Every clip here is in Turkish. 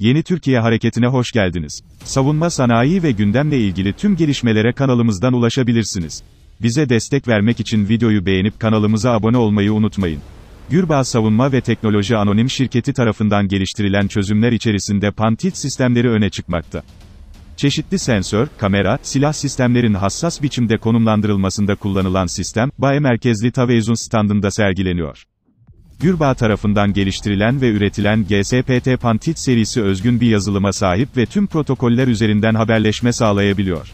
Yeni Türkiye Hareketi'ne hoş geldiniz. Savunma sanayi ve gündemle ilgili tüm gelişmelere kanalımızdan ulaşabilirsiniz. Bize destek vermek için videoyu beğenip kanalımıza abone olmayı unutmayın. Gürbağ Savunma ve Teknoloji Anonim Şirketi tarafından geliştirilen çözümler içerisinde Pantit sistemleri öne çıkmakta. Çeşitli sensör, kamera, silah sistemlerin hassas biçimde konumlandırılmasında kullanılan sistem, BAE merkezli Tavezun standında sergileniyor. Gürbağ tarafından geliştirilen ve üretilen GSPT Pantit serisi özgün bir yazılıma sahip ve tüm protokoller üzerinden haberleşme sağlayabiliyor.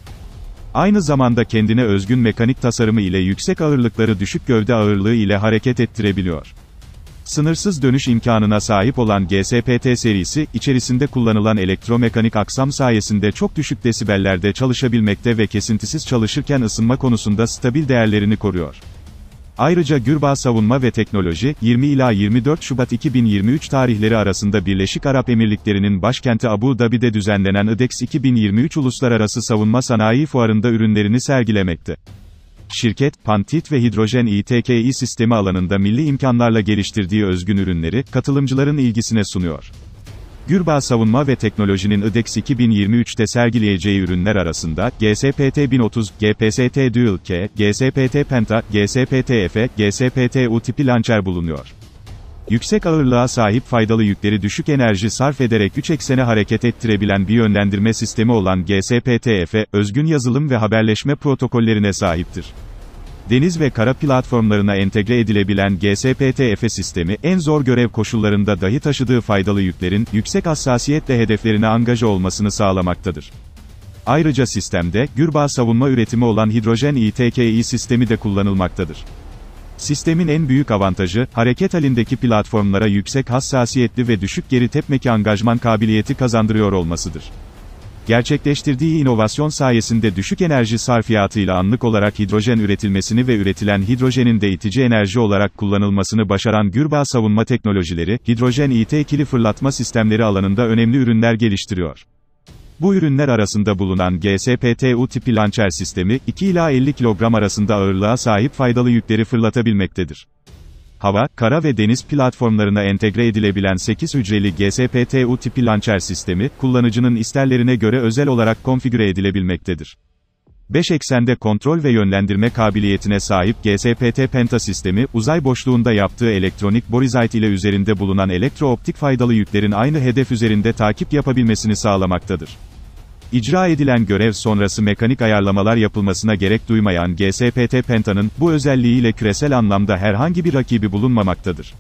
Aynı zamanda kendine özgün mekanik tasarımı ile yüksek ağırlıkları düşük gövde ağırlığı ile hareket ettirebiliyor. Sınırsız dönüş imkanına sahip olan GSPT serisi, içerisinde kullanılan elektromekanik aksam sayesinde çok düşük desibellerde çalışabilmekte ve kesintisiz çalışırken ısınma konusunda stabil değerlerini koruyor. Ayrıca Gürbağ Savunma ve Teknoloji, 20 ila 24 Şubat 2023 tarihleri arasında Birleşik Arap Emirlikleri'nin başkenti Abu Dhabi'de düzenlenen IDEX 2023 Uluslararası Savunma Sanayi Fuarında ürünlerini sergilemekte. Şirket, Pantit ve Hidrojen İTKİ sistemi alanında milli imkanlarla geliştirdiği özgün ürünleri, katılımcıların ilgisine sunuyor. Gürbağ Savunma ve Teknoloji'nin IDEX 2023'te sergileyeceği ürünler arasında, GSPT 1030, GPST Dual-K, GSPT Penta, GSPT Efe, GSPT U tipi lançer bulunuyor. Yüksek ağırlığa sahip faydalı yükleri düşük enerji sarf ederek üç eksene hareket ettirebilen bir yönlendirme sistemi olan gspt özgün yazılım ve haberleşme protokollerine sahiptir deniz ve kara platformlarına entegre edilebilen GSPT-F sistemi, en zor görev koşullarında dahi taşıdığı faydalı yüklerin, yüksek hassasiyetle hedeflerine angaja olmasını sağlamaktadır. Ayrıca sistemde, gürbağ savunma üretimi olan hidrojen ITKI sistemi de kullanılmaktadır. Sistemin en büyük avantajı, hareket halindeki platformlara yüksek hassasiyetli ve düşük geri tepmeki angajman kabiliyeti kazandırıyor olmasıdır. Gerçekleştirdiği inovasyon sayesinde düşük enerji sarfiyatıyla anlık olarak hidrojen üretilmesini ve üretilen hidrojenin de itici enerji olarak kullanılmasını başaran Gürbağ Savunma Teknolojileri, hidrojen IT ikili fırlatma sistemleri alanında önemli ürünler geliştiriyor. Bu ürünler arasında bulunan GSPTU tipi lançer sistemi, 2 ila 50 kilogram arasında ağırlığa sahip faydalı yükleri fırlatabilmektedir hava, kara ve deniz platformlarına entegre edilebilen 8 hücreli GSPTU tipi lançer sistemi, kullanıcının isterlerine göre özel olarak konfigüre edilebilmektedir. 5 eksende kontrol ve yönlendirme kabiliyetine sahip GSPT Penta sistemi, uzay boşluğunda yaptığı elektronik borizayt ile üzerinde bulunan elektrooptik faydalı yüklerin aynı hedef üzerinde takip yapabilmesini sağlamaktadır. İcra edilen görev sonrası mekanik ayarlamalar yapılmasına gerek duymayan GSPT Penta'nın, bu özelliğiyle küresel anlamda herhangi bir rakibi bulunmamaktadır.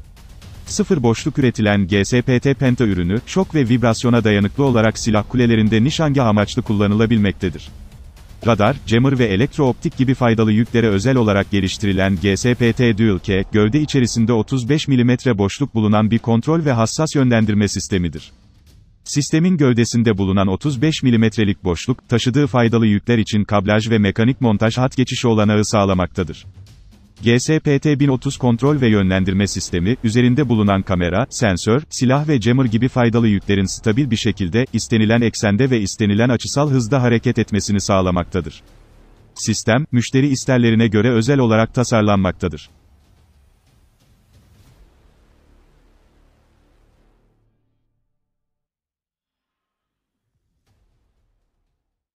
Sıfır boşluk üretilen GSPT Penta ürünü, şok ve vibrasyona dayanıklı olarak silah kulelerinde nişangah amaçlı kullanılabilmektedir. Radar, jammer ve elektrooptik gibi faydalı yüklere özel olarak geliştirilen GSPT Dual-K, gövde içerisinde 35 mm boşluk bulunan bir kontrol ve hassas yönlendirme sistemidir. Sistemin gövdesinde bulunan 35 milimetrelik boşluk, taşıdığı faydalı yükler için kablaj ve mekanik montaj hat geçişi olanağı sağlamaktadır. GSPT 1030 kontrol ve yönlendirme sistemi, üzerinde bulunan kamera, sensör, silah ve jammer gibi faydalı yüklerin stabil bir şekilde, istenilen eksende ve istenilen açısal hızda hareket etmesini sağlamaktadır. Sistem, müşteri isterlerine göre özel olarak tasarlanmaktadır.